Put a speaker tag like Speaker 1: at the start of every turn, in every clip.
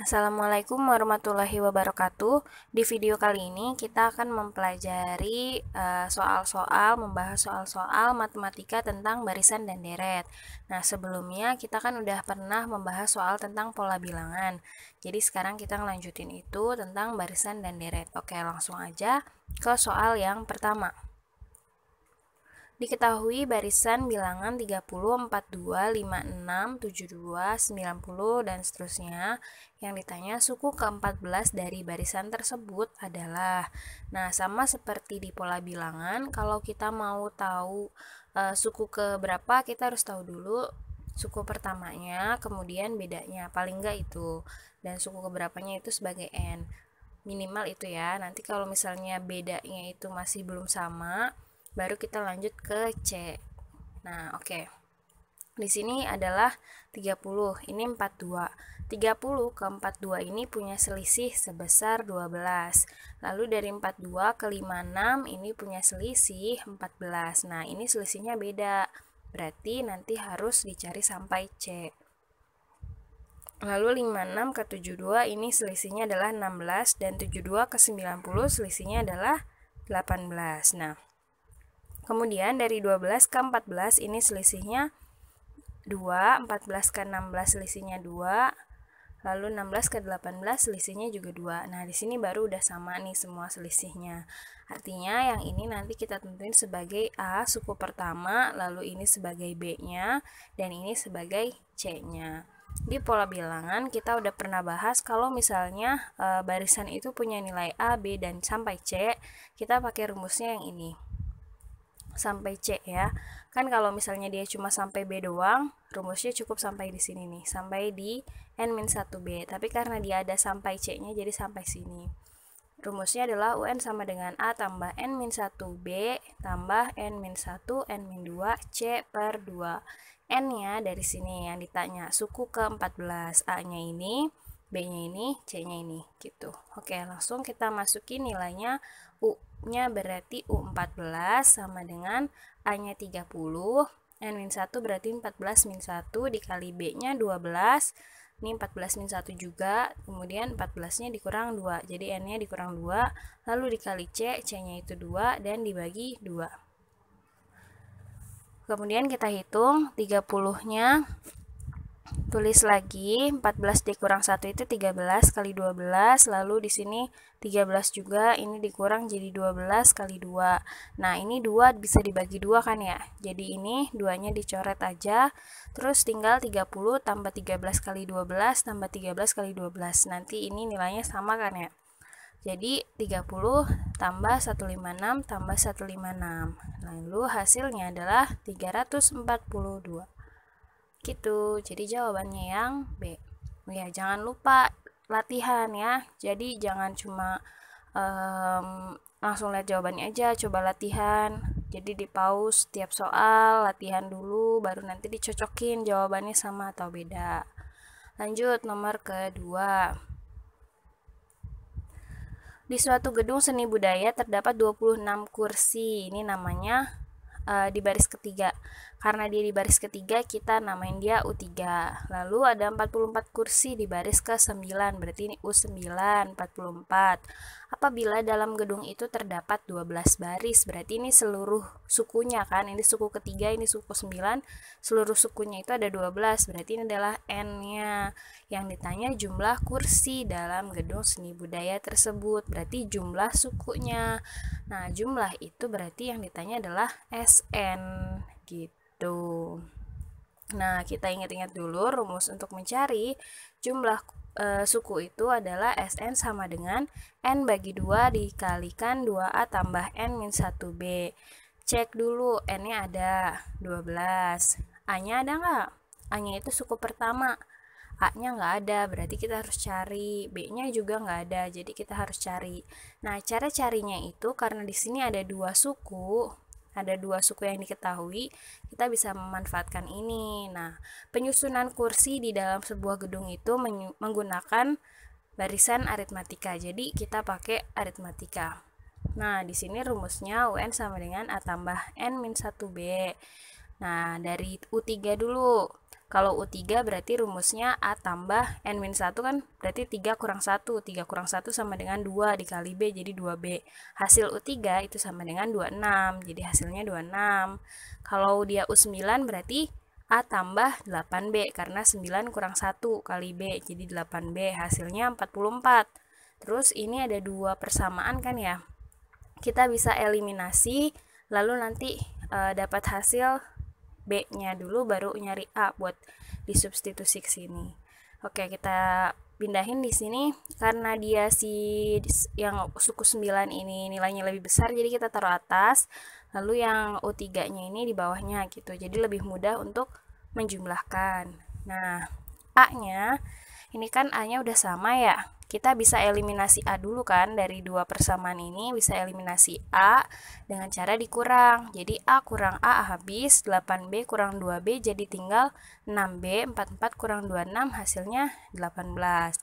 Speaker 1: Assalamualaikum warahmatullahi wabarakatuh. Di video kali ini kita akan mempelajari eh, soal-soal, uh, membahas soal-soal matematika tentang barisan dan deret. Nah, sebelumnya kita kan udah pernah membahas soal tentang pola bilangan. Jadi sekarang kita ngelanjutin itu tentang barisan dan deret. Oke, langsung aja ke soal yang pertama. Diketahui barisan bilangan 30, 42, 56, 72, 90, dan seterusnya. Yang ditanya suku ke-14 dari barisan tersebut adalah. Nah, sama seperti di pola bilangan, kalau kita mau tahu e, suku ke berapa, kita harus tahu dulu suku pertamanya, kemudian bedanya, paling enggak itu. Dan suku keberapanya itu sebagai N. Minimal itu ya. Nanti kalau misalnya bedanya itu masih belum sama, baru kita lanjut ke C. Nah, oke. Okay. Di sini adalah 30, ini 42. 30 ke 42 ini punya selisih sebesar 12. Lalu dari 42 ke 56 ini punya selisih 14. Nah, ini selisihnya beda. Berarti nanti harus dicari sampai C. Lalu 56 ke 72 ini selisihnya adalah 16 dan 72 ke 90 selisihnya adalah 18. Nah, Kemudian dari 12 ke 14 ini selisihnya 2, 14 ke 16 selisihnya 2, lalu 16 ke 18 selisihnya juga 2. Nah, di sini baru udah sama nih semua selisihnya. Artinya yang ini nanti kita tentuin sebagai A suku pertama, lalu ini sebagai B-nya dan ini sebagai C-nya. Di pola bilangan kita udah pernah bahas kalau misalnya e, barisan itu punya nilai A, B dan sampai C, kita pakai rumusnya yang ini sampai C ya. Kan kalau misalnya dia cuma sampai B doang, rumusnya cukup sampai di sini nih, sampai di N-1B. Tapi karena dia ada sampai C-nya, jadi sampai sini. Rumusnya adalah UN sama dengan A tambah N-1B tambah N-1, N-2, C per 2. N-nya dari sini yang ditanya, suku ke-14. A-nya ini, B-nya ini, C-nya ini, gitu. Oke, langsung kita masukin nilainya U nya berarti U14 sama dengan A-nya 30, N-1 berarti 14 min 1 dikali B-nya 12, ini 14 min 1 juga, kemudian 14-nya dikurang 2, jadi N-nya dikurang 2, lalu dikali C, C-nya itu 2, dan dibagi 2. Kemudian kita hitung 30-nya tulis lagi 14 dikurang 1 itu 13 kali 12 lalu di sini 13 juga ini dikurang jadi 12 kali 2 nah ini 2 bisa dibagi 2 kan ya jadi ini 2 nya dicoret aja terus tinggal 30 tambah 13 kali 12 tambah 13 kali 12 nanti ini nilainya sama kan ya jadi 30 tambah 156 tambah 156 lalu hasilnya adalah 342 Gitu, jadi jawabannya yang B. Oh ya, jangan lupa latihan ya. Jadi jangan cuma um, langsung lihat jawabannya aja, coba latihan. Jadi di pause setiap soal, latihan dulu, baru nanti dicocokin jawabannya sama atau beda. Lanjut nomor kedua. Di suatu gedung seni budaya terdapat 26 kursi. Ini namanya uh, di baris ketiga. Karena dia di baris ketiga, kita namain dia U3. Lalu ada 44 kursi di baris ke-9, berarti ini U9, 44. Apabila dalam gedung itu terdapat 12 baris, berarti ini seluruh sukunya kan. Ini suku ketiga, ini suku 9, seluruh sukunya itu ada 12, berarti ini adalah N-nya. Yang ditanya jumlah kursi dalam gedung seni budaya tersebut, berarti jumlah sukunya. Nah, jumlah itu berarti yang ditanya adalah SN gitu gitu. Nah, kita ingat-ingat dulu rumus untuk mencari jumlah e, suku itu adalah SN sama dengan N bagi 2 dikalikan 2A tambah N min 1B. Cek dulu N-nya ada 12. A-nya ada nggak? A-nya itu suku pertama. A-nya nggak ada, berarti kita harus cari. B-nya juga nggak ada, jadi kita harus cari. Nah, cara carinya itu karena di sini ada dua suku, ada dua suku yang diketahui, kita bisa memanfaatkan ini. Nah, penyusunan kursi di dalam sebuah gedung itu menggunakan barisan aritmatika. Jadi kita pakai aritmatika. Nah, di sini rumusnya UN sama dengan A tambah N min 1B. Nah, dari U3 dulu. Kalau U3 berarti rumusnya A tambah N-1 kan berarti 3 kurang 1. 3 kurang 1 sama dengan 2 dikali B jadi 2B. Hasil U3 itu sama dengan 26, jadi hasilnya 26. Kalau dia U9 berarti A tambah 8B karena 9 kurang 1 kali B jadi 8B hasilnya 44. Terus ini ada dua persamaan kan ya. Kita bisa eliminasi lalu nanti e, dapat hasil B-nya dulu baru nyari A buat disubstitusi ke sini. Oke, kita pindahin di sini karena dia si yang suku 9 ini nilainya lebih besar jadi kita taruh atas lalu yang U3-nya ini di bawahnya gitu jadi lebih mudah untuk menjumlahkan nah A-nya ini kan A-nya udah sama ya kita bisa eliminasi A dulu kan dari dua persamaan ini bisa eliminasi A dengan cara dikurang jadi A kurang A habis 8B kurang 2B jadi tinggal 6B 44 kurang 26 hasilnya 18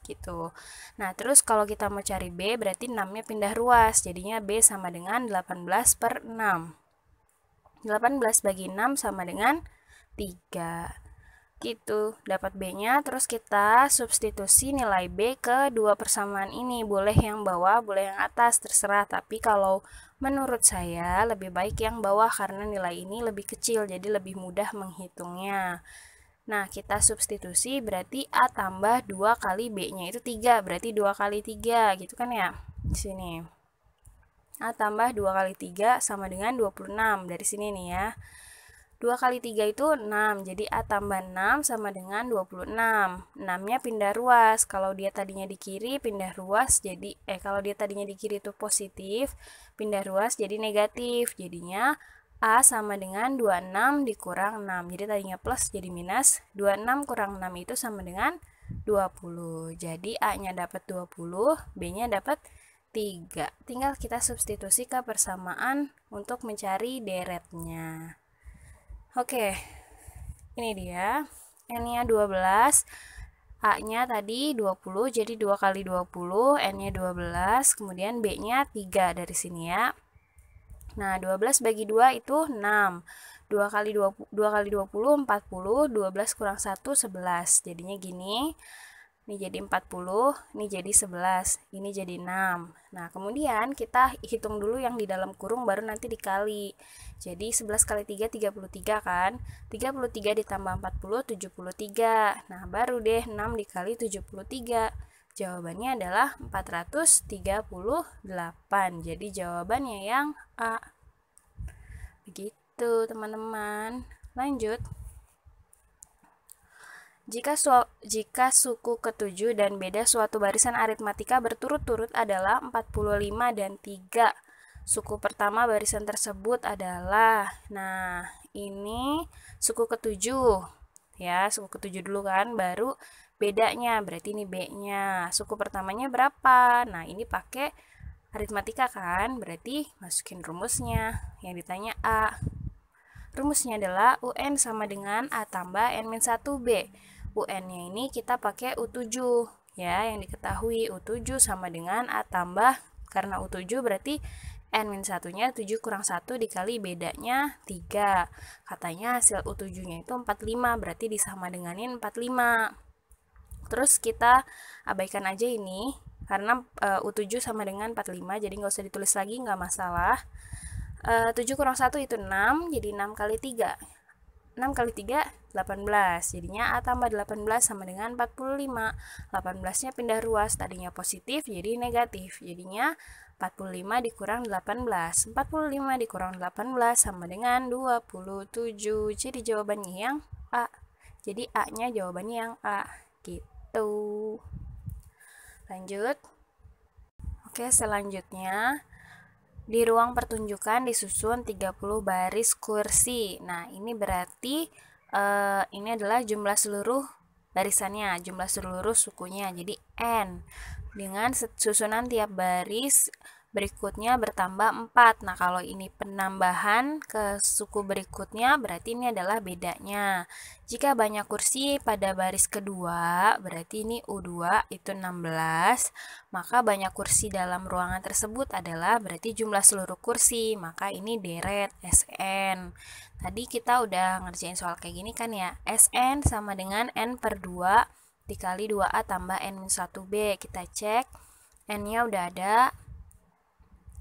Speaker 1: gitu nah terus kalau kita mau cari B berarti 6 nya pindah ruas jadinya B sama dengan 18 per 6 18 bagi 6 sama dengan 3 gitu dapat B nya terus kita substitusi nilai B ke dua persamaan ini boleh yang bawah boleh yang atas terserah tapi kalau menurut saya lebih baik yang bawah karena nilai ini lebih kecil jadi lebih mudah menghitungnya nah kita substitusi berarti A tambah 2 kali B nya itu 3 berarti 2 kali 3 gitu kan ya di sini A tambah 2 kali 3 sama dengan 26 dari sini nih ya 2 kali 3 itu 6, jadi A tambah 6 sama dengan 26. 6-nya pindah ruas, kalau dia tadinya di kiri pindah ruas jadi, eh kalau dia tadinya di kiri itu positif, pindah ruas jadi negatif, jadinya A sama dengan 26 dikurang 6, jadi tadinya plus jadi minus, 26 kurang 6 itu sama dengan 20, jadi A-nya dapat 20, B-nya dapat 3. Tinggal kita substitusi ke persamaan untuk mencari deretnya. Oke. okay. Ini dia. N-nya 12, A-nya tadi 20, jadi 2 kali 20, N-nya 12, kemudian B-nya 3 dari sini ya. Nah, 12 bagi 2 itu 6. 2 kali 20, 2 kali 20 40, 12 kurang 1 11. Jadinya gini ini jadi 40, ini jadi 11, ini jadi 6. Nah, kemudian kita hitung dulu yang di dalam kurung baru nanti dikali. Jadi 11 kali 3 33 kan? 33 ditambah 40 73. Nah, baru deh 6 dikali 73. Jawabannya adalah 438. Jadi jawabannya yang A. Begitu, teman-teman. Lanjut. Jika, jika suku ketujuh dan beda suatu barisan aritmatika berturut-turut adalah 45 dan 3. Suku pertama barisan tersebut adalah, nah ini suku ketujuh, ya suku ketujuh dulu kan, baru bedanya, berarti ini B-nya. Suku pertamanya berapa? Nah ini pakai aritmatika kan, berarti masukin rumusnya, yang ditanya A. Rumusnya adalah UN sama dengan A tambah N-1B. UN-nya ini kita pakai U7 ya, yang diketahui U7 sama dengan A tambah karena U7 berarti n min satunya 7 kurang 1 dikali bedanya 3. Katanya hasil U7-nya itu 45, berarti disama dengan 45. Terus kita abaikan aja ini, karena e, eh, U7 sama dengan 45, jadi nggak usah ditulis lagi, nggak masalah. E, eh, 7 kurang 1 itu 6, jadi 6 kali 3. 6 kali 3, 18. Jadinya A tambah 18 sama dengan 45. 18-nya pindah ruas, tadinya positif jadi negatif. Jadinya 45 dikurang 18. 45 dikurang 18 sama dengan 27. Jadi jawabannya yang A. Jadi A-nya jawabannya yang A. Gitu. Lanjut. Oke, selanjutnya di ruang pertunjukan disusun 30 baris kursi. Nah, ini berarti uh, ini adalah jumlah seluruh barisannya, jumlah seluruh sukunya. Jadi N. Dengan susunan tiap baris berikutnya bertambah 4. Nah, kalau ini penambahan ke suku berikutnya, berarti ini adalah bedanya. Jika banyak kursi pada baris kedua, berarti ini U2 itu 16, maka banyak kursi dalam ruangan tersebut adalah berarti jumlah seluruh kursi, maka ini deret SN. Tadi kita udah ngerjain soal kayak gini kan ya, SN sama dengan N per 2 dikali 2A tambah N-1B. Kita cek N-nya udah ada,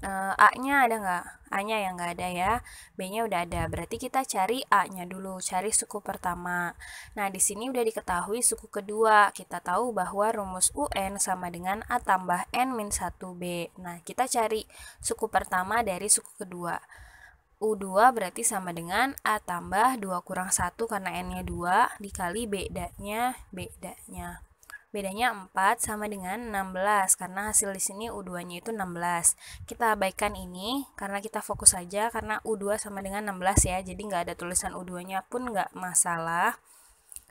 Speaker 1: uh, eh, A-nya ada nggak? A-nya yang nggak ada ya, B-nya udah ada. Berarti kita cari A-nya dulu, cari suku pertama. Nah, di sini udah diketahui suku kedua. Kita tahu bahwa rumus UN sama dengan A tambah N min 1B. Nah, kita cari suku pertama dari suku kedua. U2 berarti sama dengan A tambah 2 kurang 1 karena N-nya 2 dikali B-nya B-nya. Bedanya 4 sama dengan 16 karena hasil di sini U2-nya itu 16. Kita abaikan ini karena kita fokus saja karena U2 sama dengan 16 ya. Jadi nggak ada tulisan U2-nya pun nggak masalah.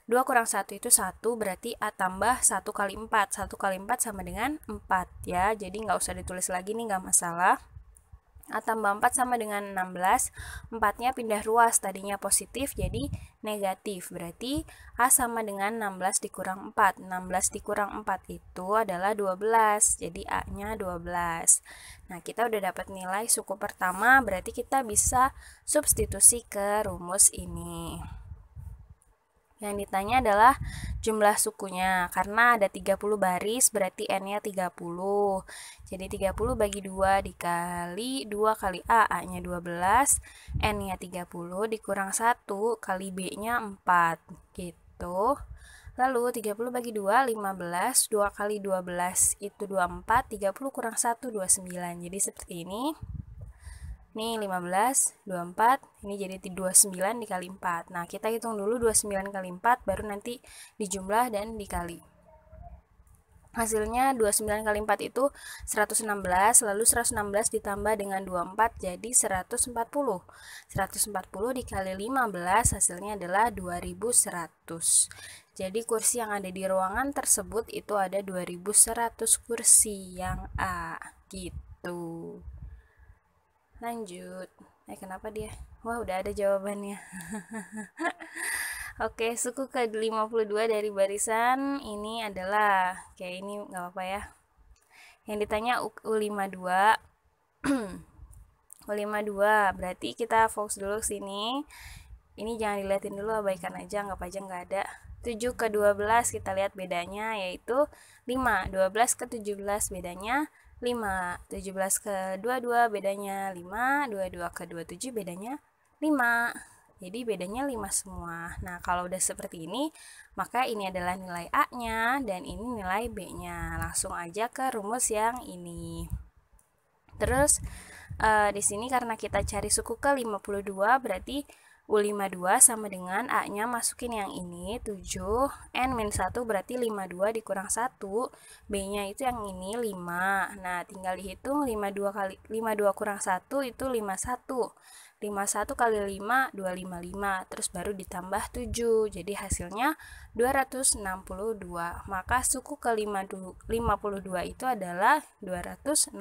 Speaker 1: 2 kurang 1 itu 1 berarti A tambah 1 kali 4 1 kali 4 sama dengan 4 ya jadi nggak usah ditulis lagi nih nggak masalah A tambah 4 sama dengan 16 4-nya pindah ruas tadinya positif jadi negatif berarti A sama dengan 16 dikurang 4 16 dikurang 4 itu adalah 12 jadi A nya 12 nah kita udah dapat nilai suku pertama berarti kita bisa substitusi ke rumus ini yang ditanya adalah jumlah sukunya karena ada 30 baris berarti N-nya 30. Jadi 30 bagi 2 dikali 2 kali A, A-nya 12, N-nya 30 dikurang 1 kali B-nya 4 gitu. Lalu 30 bagi 2 15, 2 kali 12 itu 24, 30 kurang 1 29. Jadi seperti ini. Nih 15, 24, ini jadi 29 dikali 4. Nah, kita hitung dulu 29 kali 4, baru nanti dijumlah dan dikali. Hasilnya 29 kali 4 itu 116, lalu 116 ditambah dengan 24 jadi 140. 140 dikali 15 hasilnya adalah 2100. Jadi kursi yang ada di ruangan tersebut itu ada 2100 kursi yang A gitu lanjut eh kenapa dia wah udah ada jawabannya Oke, okay, suku ke-52 dari barisan ini adalah kayak ini nggak apa-apa ya. Yang ditanya U U52 U52 berarti kita fokus dulu sini. Ini jangan dilihatin dulu, abaikan aja, nggak aja nggak ada. 7 ke 12 kita lihat bedanya yaitu 5, 12 ke 17 bedanya 5 17 ke 22 bedanya 5 22 ke 27 bedanya 5 jadi bedanya 5 semua nah kalau udah seperti ini maka ini adalah nilai A nya dan ini nilai B nya langsung aja ke rumus yang ini terus e, di sini karena kita cari suku ke 52 berarti U52 sama dengan A-nya masukin yang ini 7, N-1 berarti 52 dikurang 1, B-nya itu yang ini 5. Nah, tinggal dihitung 52 kali 52 kurang 1 itu 51. 51 kali 5 255 terus baru ditambah 7 jadi hasilnya 262 maka suku ke 52 itu adalah 262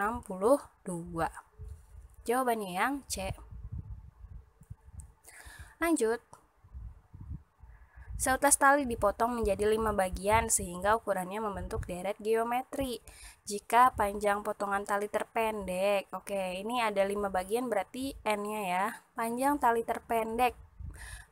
Speaker 1: jawabannya yang C Lanjut. Seutas tali dipotong menjadi lima bagian sehingga ukurannya membentuk deret geometri. Jika panjang potongan tali terpendek, oke ini ada lima bagian berarti n-nya ya. Panjang tali terpendek,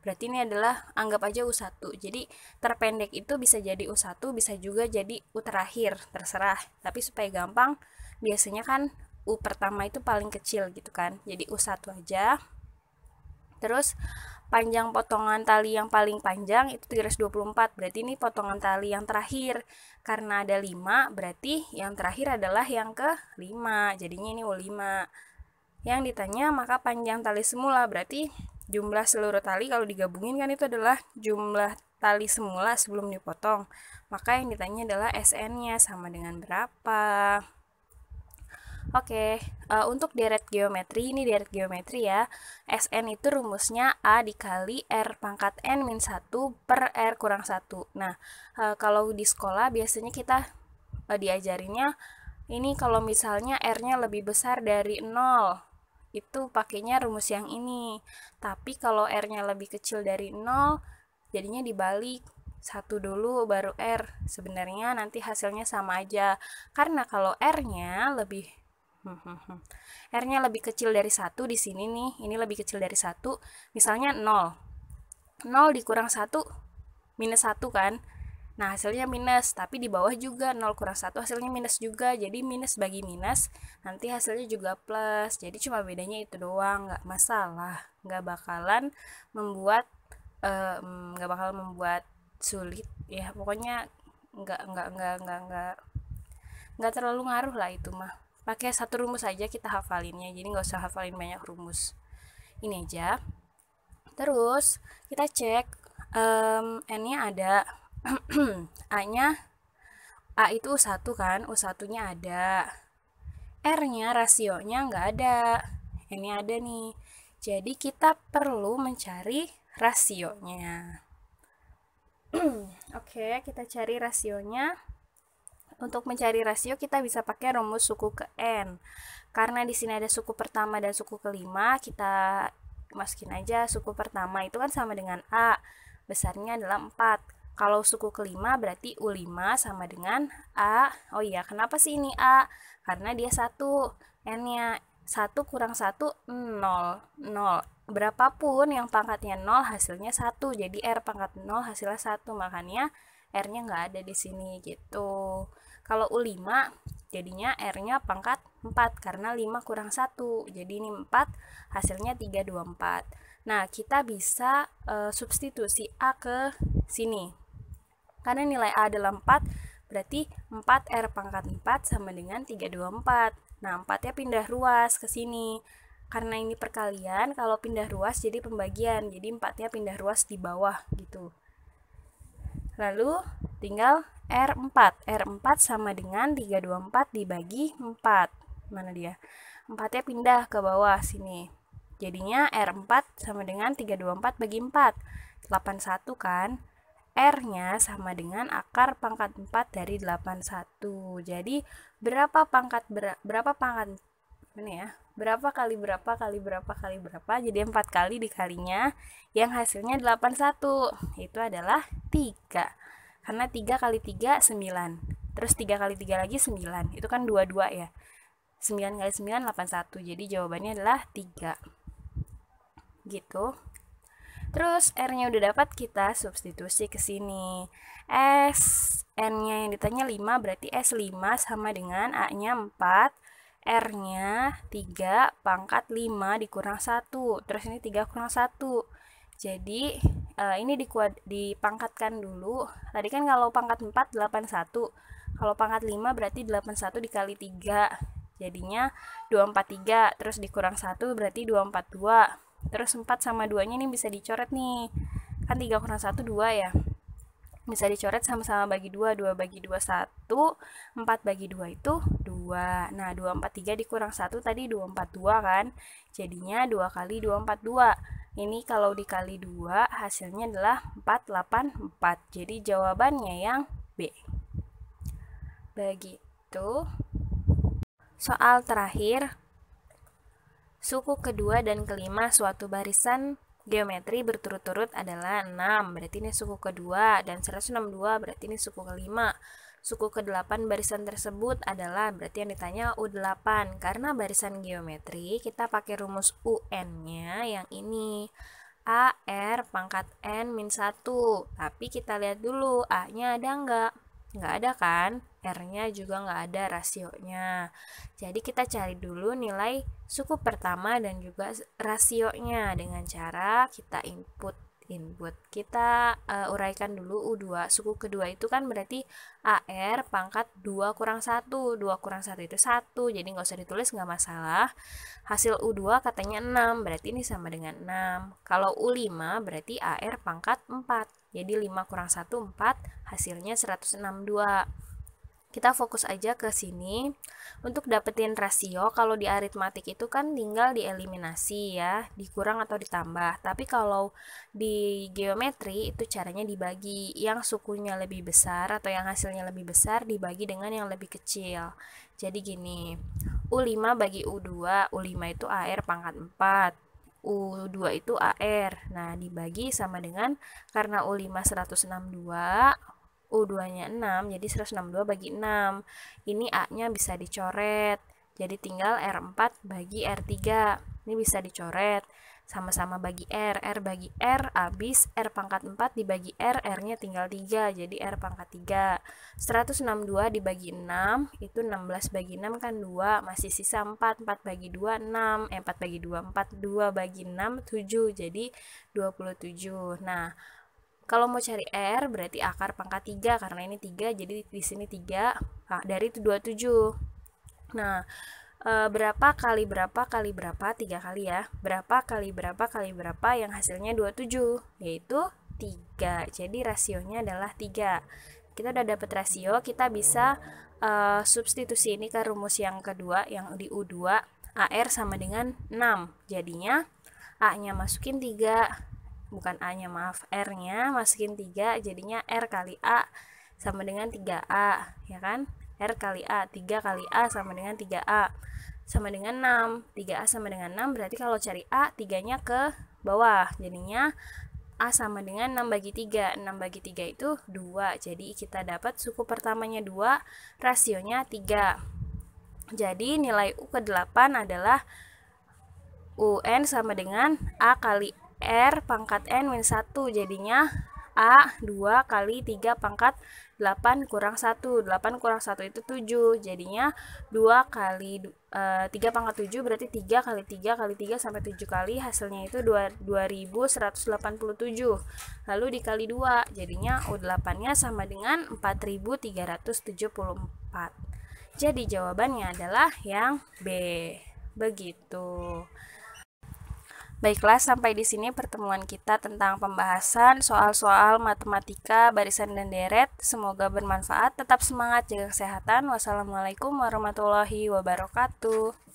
Speaker 1: berarti ini adalah anggap aja U1. Jadi terpendek itu bisa jadi U1, bisa juga jadi U terakhir, terserah. Tapi supaya gampang, biasanya kan U pertama itu paling kecil gitu kan. Jadi U1 aja, Terus panjang potongan tali yang paling panjang itu 324. Berarti ini potongan tali yang terakhir. Karena ada 5, berarti yang terakhir adalah yang ke-5. Jadinya ini U5. Yang ditanya maka panjang tali semula. Berarti jumlah seluruh tali kalau digabungin kan itu adalah jumlah tali semula sebelum dipotong. Maka yang ditanya adalah SN-nya sama dengan berapa. Oke, uh, untuk deret geometri, ini deret geometri ya. Sn itu rumusnya A dikali R pangkat N min 1 per R kurang 1. Nah, uh, kalau di sekolah biasanya kita uh, diajarinnya, ini kalau misalnya R-nya lebih besar dari 0, itu pakainya rumus yang ini. Tapi kalau R-nya lebih kecil dari 0, jadinya dibalik satu dulu baru R. Sebenarnya nanti hasilnya sama aja. Karena kalau R-nya lebih Hmm, hmm, hmm. R-nya lebih kecil dari satu di sini nih. Ini lebih kecil dari satu. Misalnya 0. 0 dikurang 1 minus 1 kan. Nah, hasilnya minus, tapi di bawah juga 0 kurang 1 hasilnya minus juga. Jadi minus bagi minus, nanti hasilnya juga plus. Jadi cuma bedanya itu doang, nggak masalah. Nggak bakalan membuat uh, nggak bakal membuat sulit ya. Pokoknya nggak nggak nggak nggak nggak nggak terlalu ngaruh lah itu mah pakai satu rumus aja kita hafalinnya jadi nggak usah hafalin banyak rumus ini aja terus kita cek um, n nya ada a nya a itu u satu kan u satunya ada r nya rasionya nggak ada ini ada nih jadi kita perlu mencari rasionya oke okay, kita cari rasionya untuk mencari rasio kita bisa pakai rumus suku ke n. Karena di sini ada suku pertama dan suku kelima, kita masukin aja suku pertama itu kan sama dengan a. Besarnya adalah 4. Kalau suku kelima berarti U5 sama dengan A. Oh iya, kenapa sih ini A? Karena dia satu N-nya 1 kurang satu nol nol berapapun yang pangkatnya nol hasilnya satu. jadi R pangkat nol hasilnya satu makanya R nya nggak ada di sini gitu kalau U5 jadinya R-nya pangkat 4 karena 5 kurang 1. Jadi ini 4, hasilnya 324. Nah, kita bisa e, substitusi A ke sini. Karena nilai A adalah 4, berarti 4R pangkat 4 sama dengan 324. Nah, 4-nya pindah ruas ke sini. Karena ini perkalian, kalau pindah ruas jadi pembagian. Jadi 4-nya pindah ruas di bawah gitu. Lalu tinggal R4. R4 sama dengan 324 dibagi 4. Mana dia? 4-nya pindah ke bawah sini. Jadinya R4 sama dengan 324 bagi 4. 81 kan? R-nya sama dengan akar pangkat 4 dari 81. Jadi berapa pangkat ber, berapa pangkat ini ya berapa kali berapa kali berapa kali berapa jadi empat kali dikalinya yang hasilnya 81 itu adalah 3 karena 3 kali 3 9 terus 3 kali 3 lagi 9 itu kan 22 ya 9 kali 9 81 jadi jawabannya adalah 3 gitu terus R-nya udah dapat kita substitusi ke sini S N-nya yang ditanya 5 berarti S5 sama dengan A-nya 4 R-nya 3 pangkat 5 dikurang 1. Terus ini 3 kurang 1. Jadi uh, ini dikuad, dipangkatkan dulu. Tadi kan kalau pangkat 4 81. Kalau pangkat 5 berarti 81 dikali 3. Jadinya 243 terus dikurang 1 berarti 242. Terus 4 sama 2-nya ini bisa dicoret nih. Kan 3 kurang 1 2 ya bisa dicoret sama-sama bagi 2, 2 bagi 2 1, 4 bagi 2 itu 2. Nah, 2 4 3 dikurang 1 tadi 2 4 2 kan. Jadinya 2 kali 2 4 2. Ini kalau dikali 2 hasilnya adalah 4 8 4. Jadi jawabannya yang B. Begitu. Soal terakhir. Suku kedua dan kelima suatu barisan geometri berturut-turut adalah 6, berarti ini suku kedua, dan 162 berarti ini suku kelima. Suku ke-8 barisan tersebut adalah berarti yang ditanya U8. Karena barisan geometri, kita pakai rumus UN-nya yang ini. AR pangkat N min 1. Tapi kita lihat dulu A-nya ada nggak? nggak ada kan? R-nya juga nggak ada rasionya. Jadi kita cari dulu nilai suku pertama dan juga rasionya dengan cara kita input input. Kita uh, uraikan dulu U2. Suku kedua itu kan berarti AR pangkat 2 kurang 1. 2 kurang 1 itu 1, jadi nggak usah ditulis nggak masalah. Hasil U2 katanya 6, berarti ini sama dengan 6. Kalau U5 berarti AR pangkat 4 jadi 5 kurang 1, 4, hasilnya 162 kita fokus aja ke sini untuk dapetin rasio kalau di aritmatik itu kan tinggal dieliminasi ya dikurang atau ditambah tapi kalau di geometri itu caranya dibagi yang sukunya lebih besar atau yang hasilnya lebih besar dibagi dengan yang lebih kecil jadi gini U5 bagi U2 U5 itu AR pangkat 4 U2 itu AR. Nah, dibagi sama dengan karena U5 162, U2-nya 6, jadi 162 bagi 6. Ini A-nya bisa dicoret, jadi tinggal R4 bagi R3. Ini bisa dicoret. Sama-sama bagi R, R bagi R, habis R pangkat 4 dibagi R, R-nya tinggal 3, jadi R pangkat 3. 162 dibagi 6, itu 16 bagi 6 kan 2, masih sisa 4, 4 bagi 2, 6, eh, 4 bagi 2, 4, 2 bagi 6, 7, jadi 27. Nah, kalau mau cari R berarti akar pangkat 3 karena ini 3 jadi di sini 3 nah, dari itu 27. Nah, Eh, berapa kali berapa kali berapa tiga kali ya berapa kali berapa kali berapa yang hasilnya 27 yaitu 3 jadi rasionya adalah 3 kita udah dapat rasio kita bisa e, substitusi ini ke rumus yang kedua yang di U2 AR sama dengan 6 jadinya A nya masukin 3 bukan A nya maaf R nya masukin 3 jadinya R kali A sama dengan 3A ya kan R kali A 3 kali A sama dengan 3A sama dengan 6 3A sama dengan 6 berarti kalau cari A 3 nya ke bawah jadinya A sama dengan 6 bagi 3 6 bagi 3 itu 2 jadi kita dapat suku pertamanya 2 rasionya 3 jadi nilai U ke 8 adalah UN sama dengan A kali R pangkat N min 1 jadinya A 2 kali 3 pangkat 8 kurang 1. 8 kurang 1 itu 7. Jadinya 2 kali e, eh, 3 pangkat 7 berarti 3 kali 3 kali 3 sampai 7 kali hasilnya itu 2, 2187. Lalu dikali 2 jadinya U8-nya sama dengan 4374. Jadi jawabannya adalah yang B. Begitu. Baiklah, sampai di sini pertemuan kita tentang pembahasan soal-soal matematika, barisan, dan deret. Semoga bermanfaat. Tetap semangat, jaga kesehatan. Wassalamualaikum warahmatullahi wabarakatuh.